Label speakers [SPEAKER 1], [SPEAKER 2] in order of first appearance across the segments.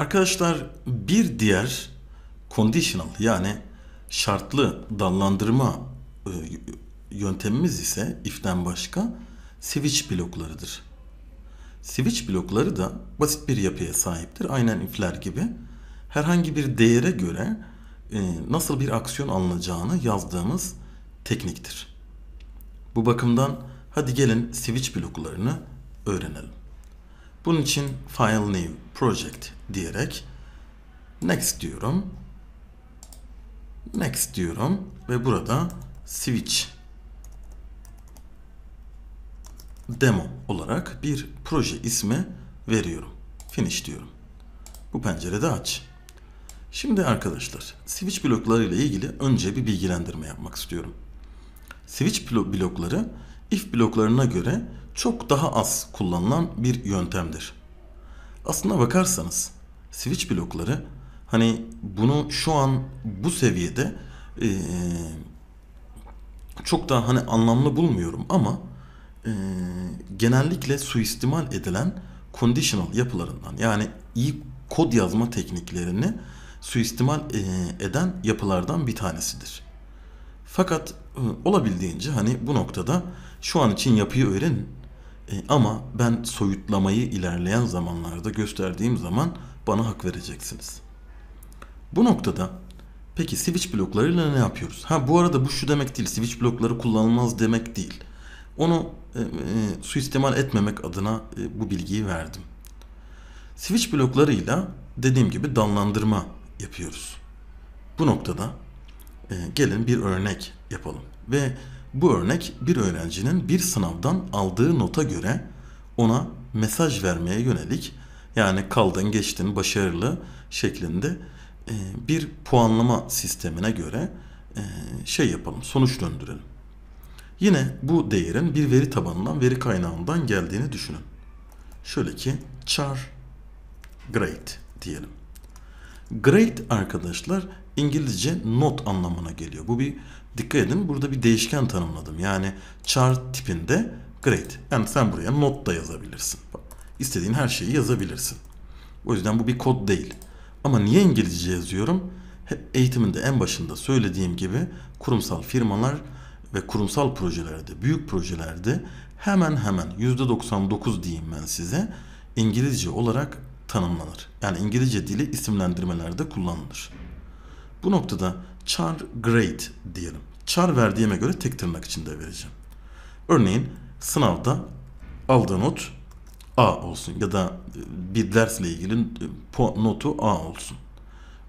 [SPEAKER 1] Arkadaşlar bir diğer conditional yani şartlı dallandırma e, yöntemimiz ise if'ten başka switch bloklarıdır. Switch blokları da basit bir yapıya sahiptir. Aynen if'ler gibi. Herhangi bir değere göre e, nasıl bir aksiyon alınacağını yazdığımız tekniktir. Bu bakımdan hadi gelin switch bloklarını öğrenelim. Bunun için file name project diyerek next diyorum. Next diyorum ve burada switch demo olarak bir proje ismi veriyorum. Finish diyorum. Bu pencerede aç. Şimdi arkadaşlar switch blokları ile ilgili önce bir bilgilendirme yapmak istiyorum. Switch blokları if bloklarına göre çok daha az kullanılan bir yöntemdir. Aslına bakarsanız switch blokları hani bunu şu an bu seviyede e, çok daha hani anlamlı bulmuyorum ama e, genellikle suistimal edilen conditional yapılarından yani iyi kod yazma tekniklerini suistimal e, eden yapılardan bir tanesidir. Fakat e, olabildiğince hani bu noktada şu an için yapıyı öğrenin. E, ama ben soyutlamayı ilerleyen zamanlarda gösterdiğim zaman bana hak vereceksiniz. Bu noktada peki switch bloklarıyla ne yapıyoruz? Ha bu arada bu şu demek değil. Switch blokları kullanılmaz demek değil. Onu e, e, suistimal etmemek adına e, bu bilgiyi verdim. Switch bloklarıyla dediğim gibi dallandırma yapıyoruz. Bu noktada e, gelin bir örnek yapalım ve bu örnek bir öğrencinin bir sınavdan aldığı nota göre ona mesaj vermeye yönelik yani kaldın geçtin başarılı şeklinde e, bir puanlama sistemine göre e, şey yapalım sonuç döndürelim. Yine bu değerin bir veri tabanından veri kaynağından geldiğini düşünün. Şöyle ki char great diyelim. Great arkadaşlar İngilizce not anlamına geliyor. Bu bir dikkat edin burada bir değişken tanımladım. Yani char tipinde great Yani sen buraya not da yazabilirsin istediğin her şeyi yazabilirsin. O yüzden bu bir kod değil. Ama niye İngilizce yazıyorum? Eğitimin de en başında söylediğim gibi kurumsal firmalar ve kurumsal projelerde, büyük projelerde hemen hemen %99 diyeyim ben size İngilizce olarak tanımlanır. Yani İngilizce dili isimlendirmelerde kullanılır. Bu noktada char grade diyelim. Char verdiğime göre tek tırnak içinde vereceğim. Örneğin sınavda aldığı not A olsun ya da e, bir dersle ilgili e, notu A olsun.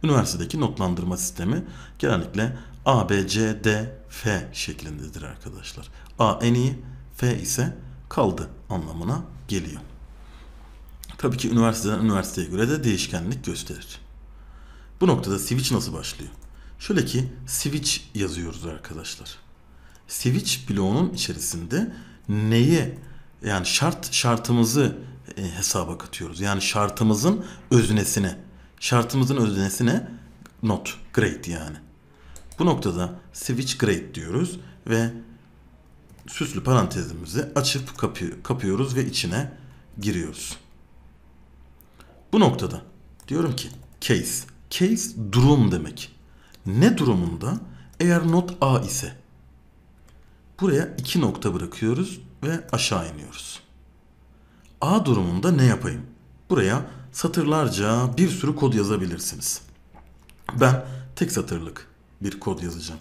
[SPEAKER 1] Üniversitedeki notlandırma sistemi genellikle A, B, C, D, F şeklindedir arkadaşlar. A en iyi, F ise kaldı anlamına geliyor. Tabii ki üniversiteden üniversiteye göre de değişkenlik gösterir. Bu noktada switch nasıl başlıyor? Şöyle ki switch yazıyoruz arkadaşlar. Switch bloğunun içerisinde neye yani şart şartımızı e, hesaba katıyoruz. Yani şartımızın öznesine, şartımızın öznesine not, great yani. Bu noktada switch great diyoruz ve süslü parantezimizi açıp kapı, kapıyoruz ve içine giriyoruz. Bu noktada diyorum ki case. Case durum demek. Ne durumunda? Eğer not A ise buraya iki nokta bırakıyoruz ve aşağı iniyoruz. A durumunda ne yapayım? Buraya satırlarca bir sürü kod yazabilirsiniz. Ben tek satırlık bir kod yazacağım.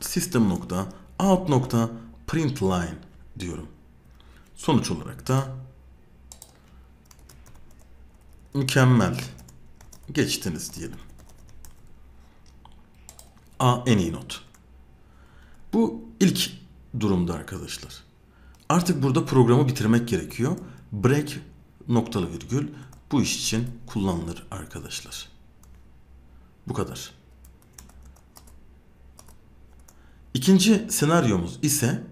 [SPEAKER 1] System nokta out nokta print line diyorum. Sonuç olarak da mükemmel geçtiniz diyelim. A en iyi not. Bu ilk durumda arkadaşlar. Artık burada programı bitirmek gerekiyor. Break noktalı virgül bu iş için kullanılır arkadaşlar. Bu kadar. İkinci senaryomuz ise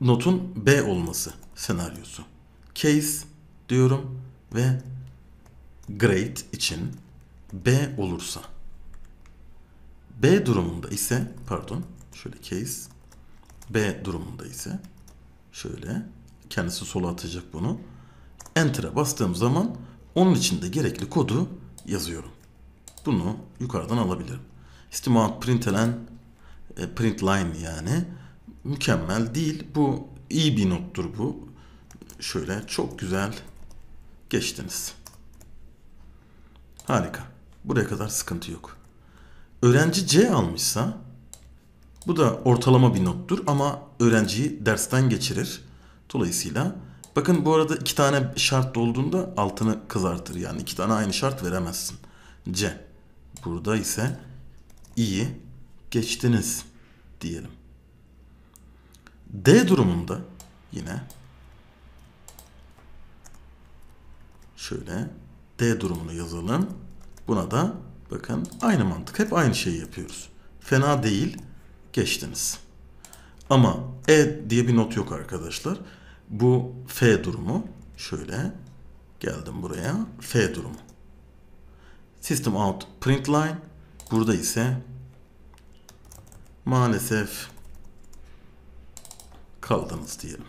[SPEAKER 1] notun B olması senaryosu. Case diyorum ve great için B olursa. B durumunda ise pardon şöyle case B durumunda ise şöyle kendisi sola atacak bunu. Enter'a bastığım zaman onun için de gerekli kodu yazıyorum. Bunu yukarıdan alabilirim. İstimat println e, print line yani mükemmel değil. Bu iyi bir nottur bu. Şöyle çok güzel geçtiniz. Harika. Buraya kadar sıkıntı yok. Öğrenci C almışsa bu da ortalama bir nottur ama öğrenciyi dersten geçirir. Dolayısıyla bakın bu arada iki tane şart olduğunda altını kızartır. Yani iki tane aynı şart veremezsin. C. Burada ise iyi geçtiniz diyelim. D durumunda yine şöyle D durumunu yazalım. Buna da bakın aynı mantık. Hep aynı şeyi yapıyoruz. Fena değil geçtiniz. Ama e diye bir not yok arkadaşlar. Bu f durumu şöyle geldim buraya f durumu. System out print line burada ise maalesef kaldınız diyelim.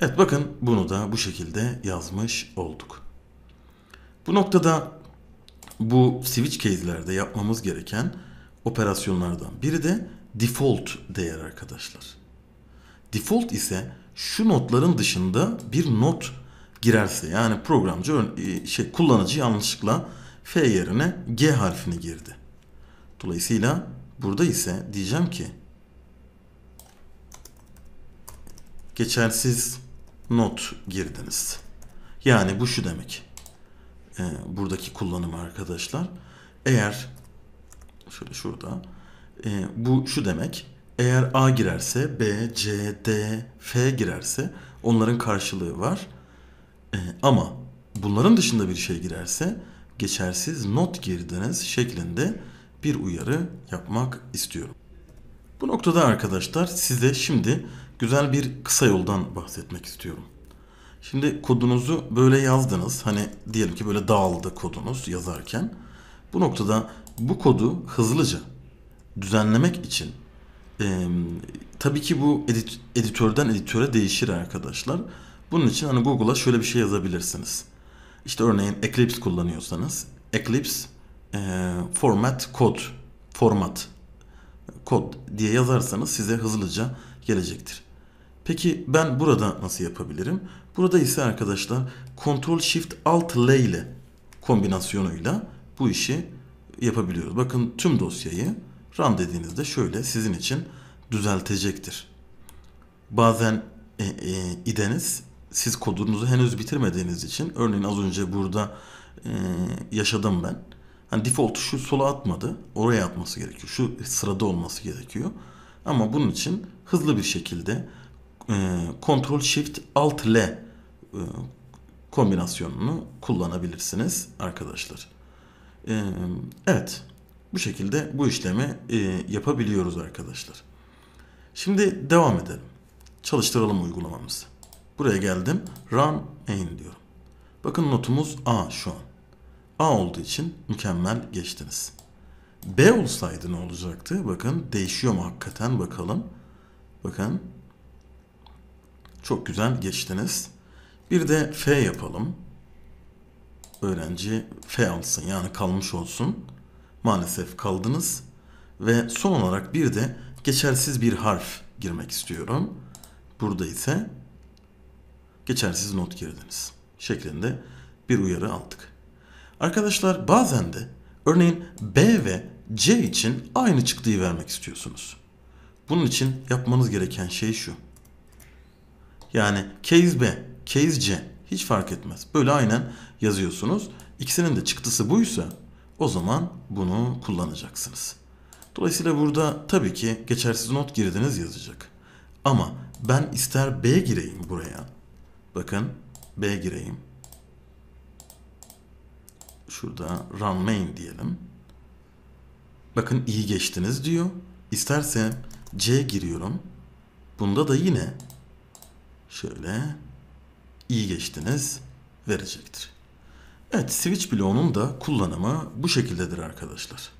[SPEAKER 1] Evet bakın bunu da bu şekilde yazmış olduk. Bu noktada bu switch case'lerde yapmamız gereken operasyonlardan biri de default değer arkadaşlar. Default ise şu notların dışında bir not girerse yani programcı e, şey kullanıcı yanlışlıkla F yerine G harfini girdi. Dolayısıyla burada ise diyeceğim ki geçersiz not girdiniz. Yani bu şu demek. E, buradaki kullanımı arkadaşlar. Eğer şöyle şurada. E, bu şu demek. Eğer A girerse B, C, D, F girerse onların karşılığı var. E, ama bunların dışında bir şey girerse geçersiz not girdiniz şeklinde bir uyarı yapmak istiyorum. Bu noktada arkadaşlar size şimdi güzel bir kısa yoldan bahsetmek istiyorum. Şimdi kodunuzu böyle yazdınız. Hani diyelim ki böyle dağıldı kodunuz yazarken. Bu noktada bu kodu hızlıca düzenlemek için e, tabii ki bu edit, editörden editöre değişir arkadaşlar. Bunun için hani Google'a şöyle bir şey yazabilirsiniz. İşte örneğin Eclipse kullanıyorsanız Eclipse e, format kod format kod diye yazarsanız size hızlıca gelecektir. Peki ben burada nasıl yapabilirim? Burada ise arkadaşlar Ctrl Shift Alt L ile kombinasyonuyla bu işi yapabiliyoruz. Bakın tüm dosyayı RAM dediğinizde şöyle sizin için düzeltecektir. Bazen e, e, ideniz siz kodunuzu henüz bitirmediğiniz için örneğin az önce burada e, yaşadım ben. Hani default şu sola atmadı. Oraya atması gerekiyor. Şu sırada olması gerekiyor. Ama bunun için hızlı bir şekilde e, Ctrl Shift Alt L e, kombinasyonunu kullanabilirsiniz arkadaşlar evet bu şekilde bu işlemi yapabiliyoruz arkadaşlar. Şimdi devam edelim. Çalıştıralım uygulamamızı. Buraya geldim. Run main diyorum. Bakın notumuz A şu an. A olduğu için mükemmel geçtiniz. B olsaydı ne olacaktı? Bakın değişiyor mu hakikaten bakalım. Bakın. Çok güzel geçtiniz. Bir de F yapalım öğrenci F alsın yani kalmış olsun. Maalesef kaldınız. Ve son olarak bir de geçersiz bir harf girmek istiyorum. Burada ise geçersiz not girdiniz şeklinde bir uyarı aldık. Arkadaşlar bazen de örneğin B ve C için aynı çıktıyı vermek istiyorsunuz. Bunun için yapmanız gereken şey şu. Yani case B, case C hiç fark etmez. Böyle aynen yazıyorsunuz. İkisinin de çıktısı buysa o zaman bunu kullanacaksınız. Dolayısıyla burada tabii ki geçersiz not girdiniz yazacak. Ama ben ister B gireyim buraya. Bakın B gireyim. Şurada run main diyelim. Bakın iyi geçtiniz diyor. İsterse C giriyorum. Bunda da yine şöyle iyi geçtiniz verecektir. Evet switch bloğunun da kullanımı bu şekildedir arkadaşlar.